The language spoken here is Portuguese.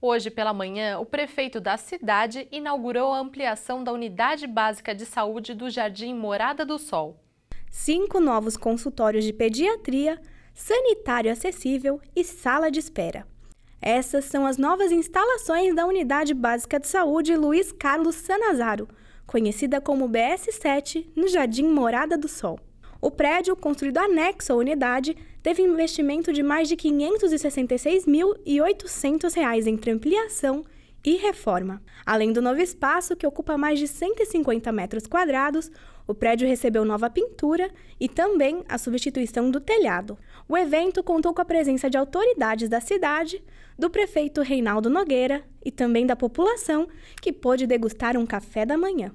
Hoje pela manhã, o prefeito da cidade inaugurou a ampliação da Unidade Básica de Saúde do Jardim Morada do Sol. Cinco novos consultórios de pediatria, sanitário acessível e sala de espera. Essas são as novas instalações da Unidade Básica de Saúde Luiz Carlos Sanazaro, conhecida como BS7, no Jardim Morada do Sol. O prédio, construído anexo à unidade, teve investimento de mais de R$ 566.800 entre ampliação e reforma. Além do novo espaço, que ocupa mais de 150 metros quadrados, o prédio recebeu nova pintura e também a substituição do telhado. O evento contou com a presença de autoridades da cidade, do prefeito Reinaldo Nogueira e também da população, que pôde degustar um café da manhã.